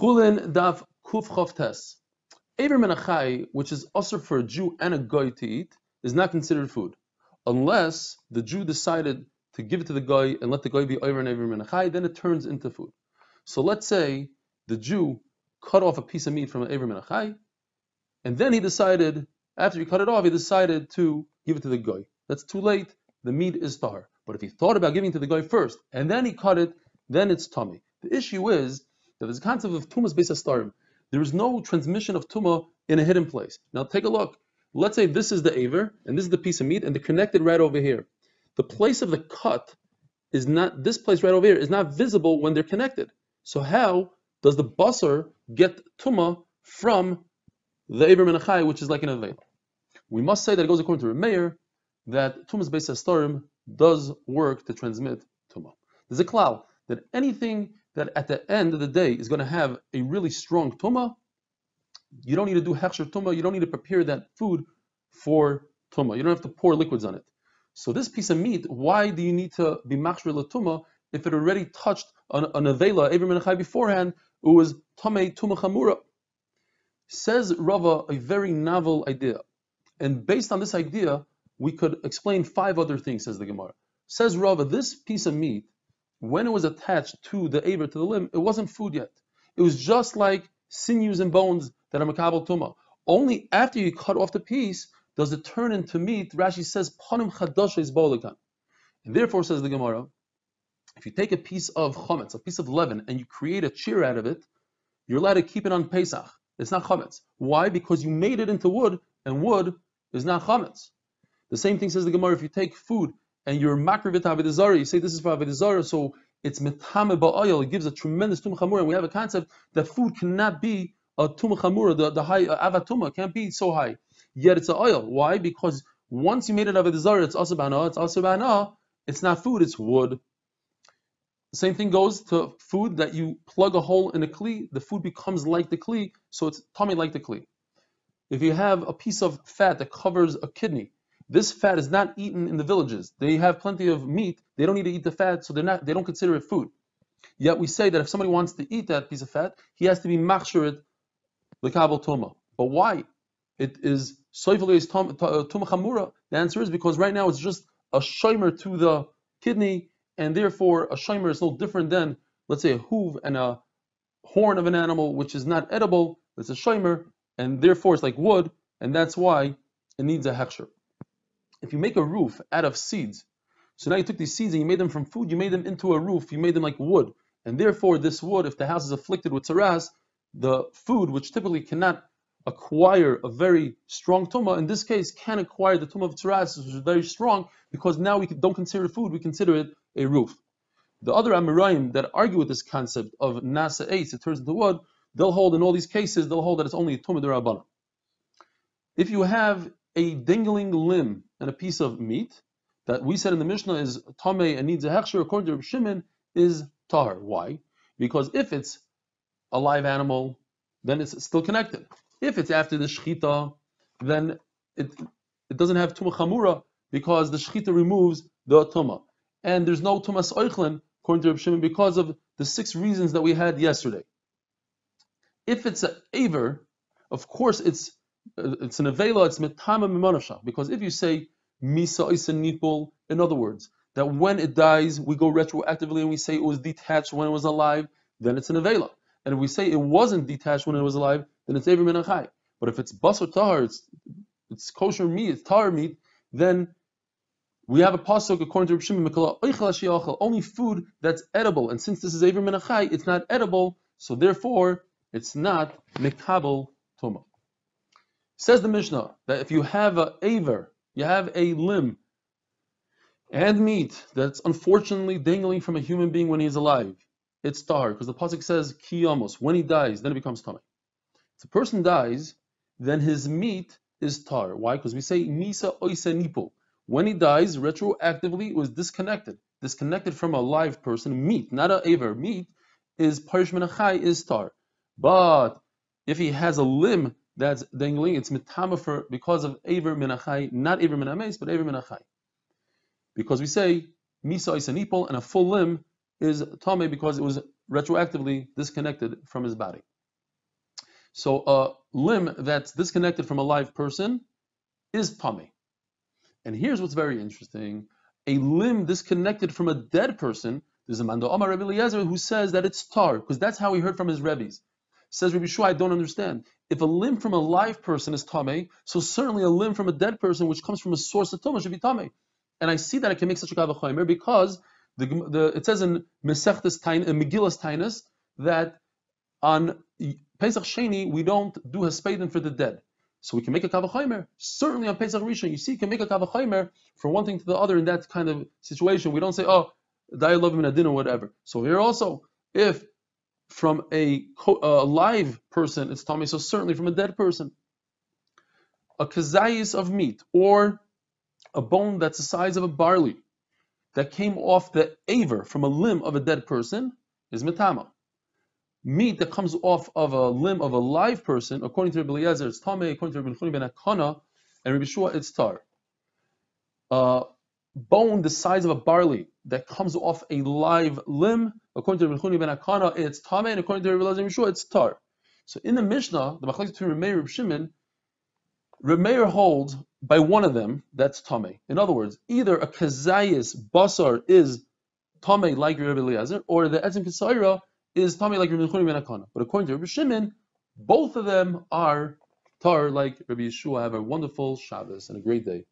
Chulin Daf Kuf Choftes. Aver Menachai, which is also for a Jew and a Goy to eat, is not considered food, unless the Jew decided to give it to the Goy and let the Goy be Aver and Aver Menachai, then it turns into food. So let's say the Jew cut off a piece of meat from an Aver Menachai, and then he decided, after he cut it off, he decided to give it to the Goy. That's too late, the meat is tar. But if he thought about giving to the Goy first, and then he cut it, then it's tummy. The issue is, so there's a concept of tumas based astarim. There is no transmission of tuma in a hidden place. Now take a look. Let's say this is the aver and this is the piece of meat and they're connected right over here. The place of the cut is not this place right over here is not visible when they're connected. So how does the busser get tuma from the aver menachai, which is like an aveil? We must say that it goes according to mayor that tumas based astarim does work to transmit tuma. There's a cloud that anything that at the end of the day is going to have a really strong tuma, you don't need to do hechsher tuma. You don't need to prepare that food for tuma. You don't have to pour liquids on it. So this piece of meat, why do you need to be machshir tuma if it already touched an, an avela Abraham Menachai beforehand? who was tamei tumah chamura. Says Rava a very novel idea, and based on this idea, we could explain five other things. Says the Gemara. Says Rava, this piece of meat when it was attached to the aver to the limb, it wasn't food yet. It was just like sinews and bones that are makabel tuma. Only after you cut off the piece does it turn into meat. Rashi says panim chadash is bolikan. And therefore, says the Gemara, if you take a piece of chametz, a piece of leaven, and you create a cheer out of it, you're allowed to keep it on Pesach. It's not chametz. Why? Because you made it into wood, and wood is not chametz. The same thing says the Gemara. If you take food and you're makriv to you say this is for avedizara, so it's metame ba'oil, it gives a tremendous tumah chamura. And we have a concept that food cannot be a tumah chamura, the, the high uh, avatuma can't be so high. Yet it's an oil. Why? Because once you made it avedizara, it's also bana, it's also bana, it's not food, it's wood. Same thing goes to food that you plug a hole in a kli, the food becomes like the kli, so it's tummy like the kli. If you have a piece of fat that covers a kidney, this fat is not eaten in the villages. They have plenty of meat. They don't need to eat the fat, so they're not. They don't consider it food. Yet we say that if somebody wants to eat that piece of fat, he has to be machshurid l'kabel toma. But why? It is is toma uh, chamura. The answer is because right now it's just a shomer to the kidney, and therefore a shomer is no different than let's say a hoof and a horn of an animal which is not edible. It's a shomer, and therefore it's like wood, and that's why it needs a hechsher if you make a roof out of seeds, so now you took these seeds and you made them from food, you made them into a roof, you made them like wood. And therefore, this wood, if the house is afflicted with tsaras, the food, which typically cannot acquire a very strong tuma in this case, can acquire the tuma of tsaras, which is very strong, because now we don't consider it food, we consider it a roof. The other Amirayim that argue with this concept of nasa eitz, it turns into wood, they'll hold in all these cases, they'll hold that it's only a tumah If you have a dangling limb and a piece of meat that we said in the Mishnah is tame and needs a hechsher, according to Reb Shimon, is tar. Why? Because if it's a live animal, then it's still connected. If it's after the shechita, then it it doesn't have tumah chamura because the shechita removes the tumah, and there's no tumas oichlin according to Reb Shimon because of the six reasons that we had yesterday. If it's an aver, of course it's uh, it's an avela, it's metama mimanasha. Because if you say misa isa nipol, in other words, that when it dies, we go retroactively and we say it was detached when it was alive, then it's an avela. And if we say it wasn't detached when it was alive, then it's aver minachai. But if it's basar tahar, it's, it's kosher meat, it's tahar meat, then we have a pasuk according to Rabbi Shimon only food that's edible. And since this is aver minachai, it's not edible, so therefore it's not mikabel tumah. Says the Mishnah that if you have a aver, you have a limb and meat that's unfortunately dangling from a human being when he's alive, it's tar because the pasuk says kiyamos. When he dies, then it becomes tummy. If a person dies, then his meat is tar. Why? Because we say misa oise nipo. When he dies, retroactively it was disconnected, disconnected from a live person. Meat, not a aver. Meat is parish is tar. But if he has a limb that's dangling. It's mitamafer because of aver minachai, not aver minames, but aver minachai. Because we say misa is an ipol, and a full limb is tame because it was retroactively disconnected from his body. So a limb that's disconnected from a live person is tame. And here's what's very interesting: a limb disconnected from a dead person. There's a mando Amar Rebbe Eliezer who says that it's tar because that's how he heard from his rebbe's. Says Rabbi Shua, I don't understand. If a limb from a live person is tame, so certainly a limb from a dead person, which comes from a source of tuma, should be tame. And I see that I can make such a kavachomer because the, the, it says in Mesechtes Tain, in Megillas Tainus that on Pesach Sheni we don't do Hespedin for the dead. So we can make a kavachomer. Certainly on Pesach Rishon, you see, you can make a kavachomer from one thing to the other in that kind of situation. We don't say, oh, him in a dinner, whatever. So here also, if from a, a live person, it's tummy, so certainly from a dead person. A kazayis of meat, or a bone that's the size of a barley, that came off the aver from a limb of a dead person, is metama. Meat that comes off of a limb of a live person, according to Rabbi Eliezer, it's tame, according to Rabbi Chuni ben Akana, and Rabbi Shua, it's tar. bone the size of a barley that comes off a live limb According to Chuni ben Akana, it's Tame, and according to Elazar Yeshua, it's Tar. So in the Mishnah, the Machlekes between Rameir and Shimon, Rameir holds by one of them that's Tame. In other words, either a Kazayis Basar is Tame like Rabbi Eliezer, or the Etzim Kasaira is Tame like Rabbi Chuni ben Akana. But according to Rabbi Shimon, both of them are Tar like Rabbi Yeshua. Have a wonderful Shabbos and a great day.